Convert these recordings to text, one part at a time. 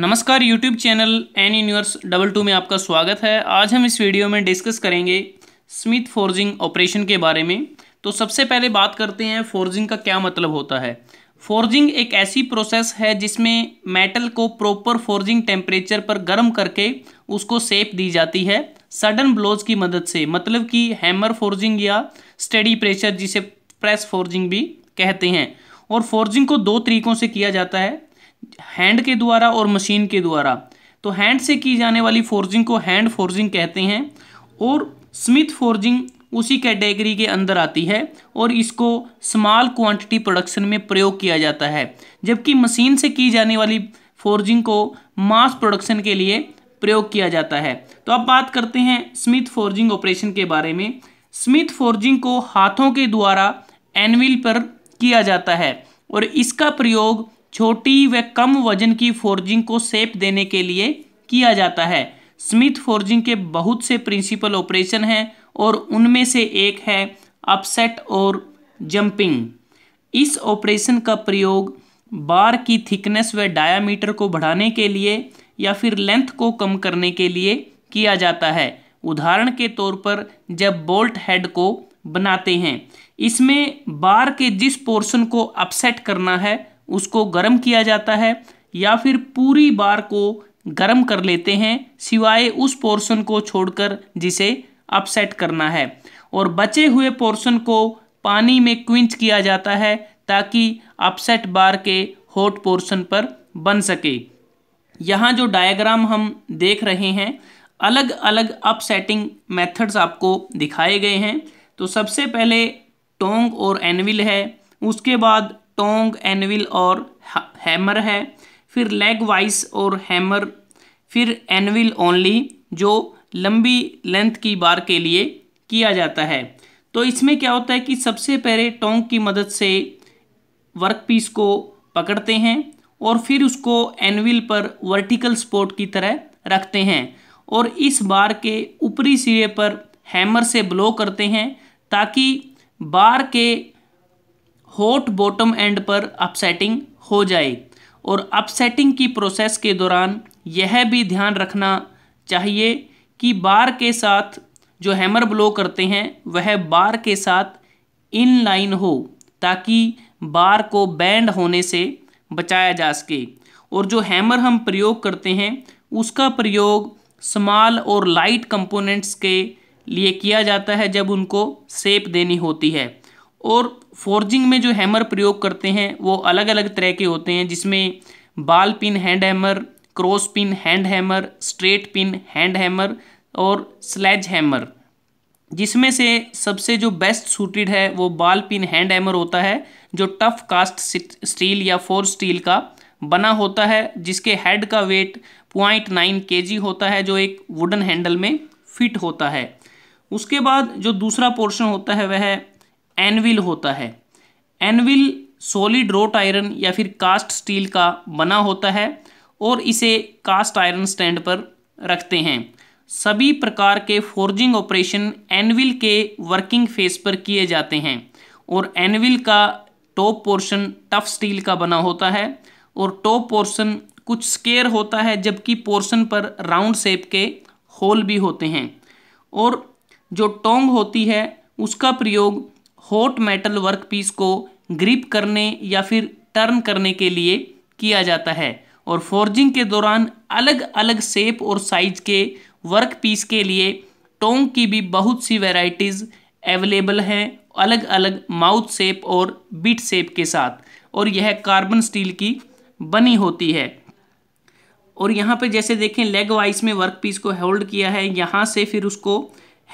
नमस्कार YouTube channel N universe double two में आपका स्वागत है आज हम इस वीडियो में डिस्कस करेंगे स्मिथ फोर्जिंग ऑपरेशन के बारे में तो सबसे पहले बात करते हैं फोर्जिंग का क्या मतलब होता है फोर्जिंग एक ऐसी प्रोसेस है जिसमें मेटल को प्रॉपर फोर्जिंग टेम्परेचर पर गर्म करके उसको सेप दी जाती है सडन ब्लोज की मदद से मतलब कि हैमर फोर्जिंग या स्टडी प्रेशर जिसे प्रेस फोर्जिंग भी कहते हैं और फोर्जिंग को दो तरीकों से किया जाता है हैंड के द्वारा और मशीन के द्वारा तो हैंड से की जाने वाली फोर्जिंग को हैंड फोर्जिंग कहते हैं और स्मिथ फोर्जिंग उसी कैटेगरी के अंदर आती है और इसको स्मॉल क्वांटिटी प्रोडक्शन में प्रयोग किया जाता है जबकि मशीन से की जाने वाली फोर्जिंग को मास प्रोडक्शन के लिए प्रयोग किया जाता है तो अब बात करते हैं स्मिथ फोर्जिंग ऑपरेशन के बारे में स्मिथ फोर्जिंग को हाथों के द्वारा एनविल पर किया जाता है और इसका प्रयोग छोटी व कम वजन की फोर्जिंग को सेप देने के लिए किया जाता है स्मिथ फोर्जिंग के बहुत से प्रिंसिपल ऑपरेशन हैं और उनमें से एक है अपसेट और जंपिंग इस ऑपरेशन का प्रयोग बार की थिकनेस व डायामीटर को बढ़ाने के लिए या फिर लेंथ को कम करने के लिए किया जाता है उदाहरण के तौर पर जब बोल्ट हेड को बनाते हैं इसमें बार के जिस पोर्शन को अपसेट करना है उसको गर्म किया जाता है या फिर पूरी बार को गर्म कर लेते हैं सिवाय उस पोर्शन को छोड़कर जिसे अपसेट करना है और बचे हुए पोर्शन को पानी में क्विंच किया जाता है ताकि अपसेट बार के हॉट पोर्शन पर बन सके यहाँ जो डायग्राम हम देख रहे हैं अलग अलग अपसेटिंग मेथड्स आपको दिखाए गए हैं तो सबसे पहले टोंग और एनविल है उसके बाद टोंग एनविल और हैमर है फिर लेग वाइस और हैमर फिर एनविल ओनली जो लंबी लेंथ की बार के लिए किया जाता है तो इसमें क्या होता है कि सबसे पहले टोंग की मदद से वर्क पीस को पकड़ते हैं और फिर उसको एनविल पर वर्टिकल स्पोर्ट की तरह रखते हैं और इस बार के ऊपरी सिरे पर हैमर से ब्लो करते हैं ताकि बार के हॉट बॉटम एंड पर अपसेटिंग हो जाए और अपसेटिंग की प्रोसेस के दौरान यह भी ध्यान रखना चाहिए कि बार के साथ जो हैमर ब्लो करते हैं वह बार के साथ इन लाइन हो ताकि बार को बैंड होने से बचाया जा सके और जो हैमर हम प्रयोग करते हैं उसका प्रयोग स्मॉल और लाइट कंपोनेंट्स के लिए किया जाता है जब उनको सेप देनी होती है और फोर्जिंग में जो हैमर प्रयोग करते हैं वो अलग अलग तरह के होते हैं जिसमें ball peen hand hammer cross peen hand hammer straight peen hand hammer और स्लैज हैमर जिसमें से सबसे जो बेस्ट सूटेड है वो बाल पिन हैंड हैमर होता है जो टफ कास्ट स्टील या फोर स्टील का बना होता है जिसके हेड का वेट पॉइंट नाइन के होता है जो एक वुडन हैंडल में फिट होता है उसके बाद जो दूसरा पोर्शन होता है वह एनविल होता है एनविल सॉलिड रोट आयरन या फिर कास्ट स्टील का बना होता है और इसे कास्ट आयरन स्टैंड पर रखते हैं सभी प्रकार के फोर्जिंग ऑपरेशन एनविल के वर्किंग फेस पर किए जाते हैं और एनविल का टॉप पोर्शन टफ स्टील का बना होता है और टॉप पोर्शन कुछ स्केयर होता है जबकि पोर्शन पर राउंड शेप के होल भी होते हैं और जो टोंग होती है उसका प्रयोग हॉट मेटल वर्क पीस को ग्रिप करने या फिर टर्न करने के लिए किया जाता है और फोर्जिंग के दौरान अलग अलग शेप और साइज के वर्क पीस के लिए टोंग की भी बहुत सी वेराइटीज़ अवेलेबल हैं अलग अलग माउथ शेप और बीट शेप के साथ और यह कार्बन स्टील की बनी होती है और यहाँ पे जैसे देखें लेग वाइस में वर्क पीस को होल्ड किया है यहाँ से फिर उसको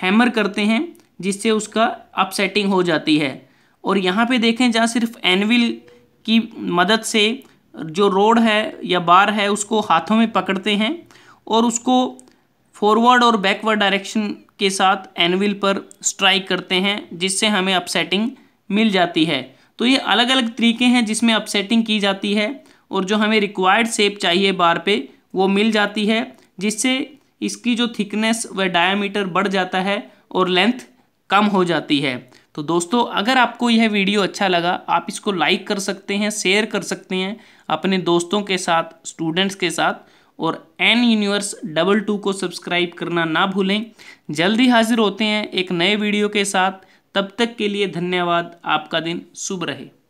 हैमर करते हैं जिससे उसका अपसेटिंग हो जाती है और यहाँ पे देखें जहाँ सिर्फ एनविल की मदद से जो रोड है या बार है उसको हाथों में पकड़ते हैं और उसको फॉरवर्ड और बैकवर्ड डायरेक्शन के साथ एनविल पर स्ट्राइक करते हैं जिससे हमें अपसेटिंग मिल जाती है तो ये अलग अलग तरीके हैं जिसमें अपसेटिंग की जाती है और जो हमें रिक्वायर्ड सेप चाहिए बार पे वो मिल जाती है जिससे इसकी जो थिकनेस व डायामीटर बढ़ जाता है और लेंथ कम हो जाती है तो दोस्तों अगर आपको यह वीडियो अच्छा लगा आप इसको लाइक कर सकते हैं शेयर कर सकते हैं अपने दोस्तों के साथ स्टूडेंट्स के साथ और एन यूनिवर्स डबल टू को सब्सक्राइब करना ना भूलें जल्दी हाजिर होते हैं एक नए वीडियो के साथ तब तक के लिए धन्यवाद आपका दिन शुभ रहे